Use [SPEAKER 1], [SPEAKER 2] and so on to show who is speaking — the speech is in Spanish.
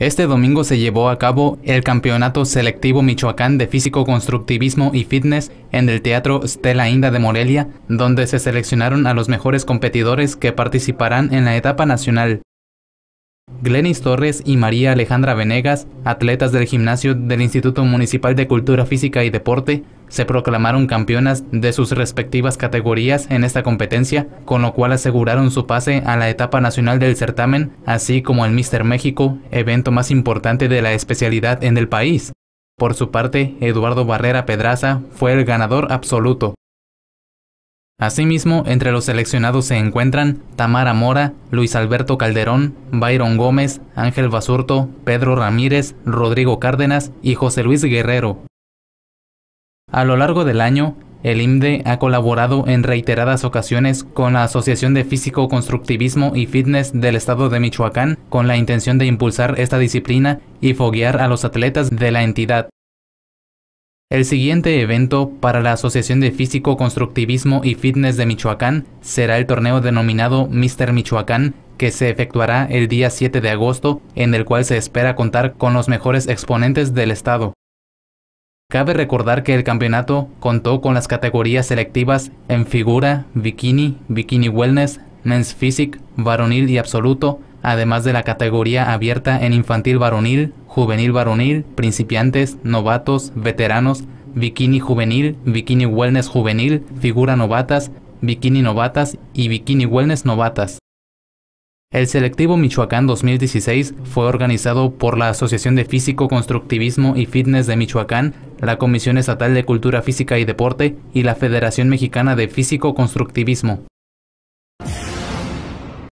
[SPEAKER 1] Este domingo se llevó a cabo el Campeonato Selectivo Michoacán de Físico Constructivismo y Fitness en el Teatro Stella Inda de Morelia, donde se seleccionaron a los mejores competidores que participarán en la etapa nacional. Glenis Torres y María Alejandra Venegas, atletas del gimnasio del Instituto Municipal de Cultura Física y Deporte, se proclamaron campeonas de sus respectivas categorías en esta competencia, con lo cual aseguraron su pase a la etapa nacional del certamen, así como el Mister México, evento más importante de la especialidad en el país. Por su parte, Eduardo Barrera Pedraza fue el ganador absoluto. Asimismo, entre los seleccionados se encuentran Tamara Mora, Luis Alberto Calderón, Byron Gómez, Ángel Basurto, Pedro Ramírez, Rodrigo Cárdenas y José Luis Guerrero. A lo largo del año, el IMDE ha colaborado en reiteradas ocasiones con la Asociación de Físico Constructivismo y Fitness del Estado de Michoacán con la intención de impulsar esta disciplina y foguear a los atletas de la entidad. El siguiente evento para la Asociación de Físico Constructivismo y Fitness de Michoacán será el torneo denominado Mister Michoacán que se efectuará el día 7 de agosto en el cual se espera contar con los mejores exponentes del estado. Cabe recordar que el campeonato contó con las categorías selectivas en figura, bikini, bikini wellness, men's physique, varonil y absoluto, además de la categoría abierta en infantil varonil, juvenil varonil, principiantes, novatos, veteranos, bikini juvenil, bikini wellness juvenil, figura novatas, bikini novatas y bikini wellness novatas. El selectivo Michoacán 2016 fue organizado por la Asociación de Físico Constructivismo y Fitness de Michoacán, la Comisión Estatal de Cultura Física y Deporte y la Federación Mexicana de Físico Constructivismo.